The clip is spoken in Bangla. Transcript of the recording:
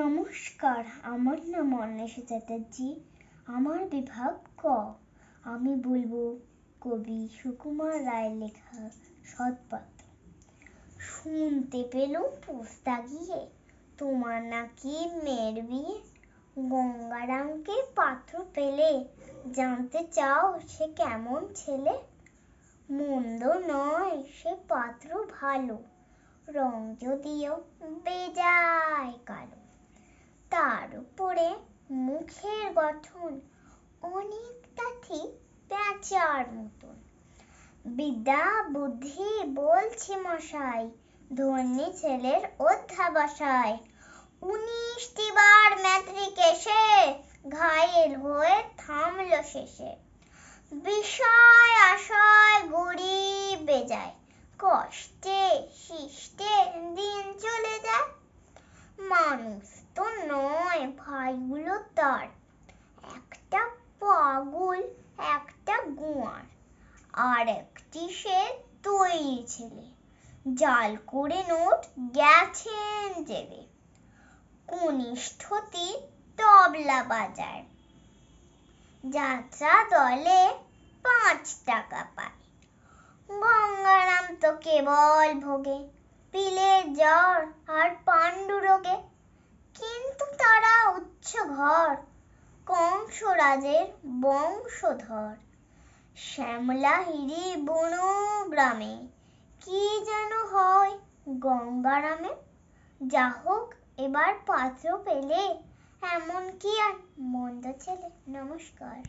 নমস্কার আমার নাম অন্বেষা চ্যাটার্জি আমার বিভাগ ক আমি বলবো কবি সুকুমার রায় লেখা সৎপাত শুনতে পেলুম পোস্তা গিয়ে তোমার নাকি মেয়ের বিয়ে গঙ্গারামকে পাত্র পেলে জানতে চাও সে কেমন ছেলে মন্দ নয় সে পাত্র ভালো রং যদিও বেজায় কালো মুখের গঠন অনেকটা ঠিক প্যাঁচার মতন বিদ্যা বুদ্ধি বলছি মশাই ধনী ছেলের অধ্যাবসায় উনিশটি বার ম্যাট্রিক এসে ঘায়েল হয়ে থামল শেষে বিষয় আশয় গরিব বেজায় কষ্টে শিষ্টে দিন চলে যায় গাছগুলো তার একটা পাগল একটা গোয়ার আর একটি সে তৈরি ছেলে জাল করে নোট গেছেন জেলে কনিষ্ঠতি তবলা বাজার যাত্রা দলে পাঁচ টাকা পায় গঙ্গারাম তো কেবল ভোগে পিলের জ্বর আর পাণ্ডু রোগে ধর রাজের বংশধর শ্যামলা শ্যামলাহিরি গ্রামে কি যেন হয় গঙ্গারামে যা হোক এবার পাত্র পেলে এমন কি আর মন্দ ছেলে নমস্কার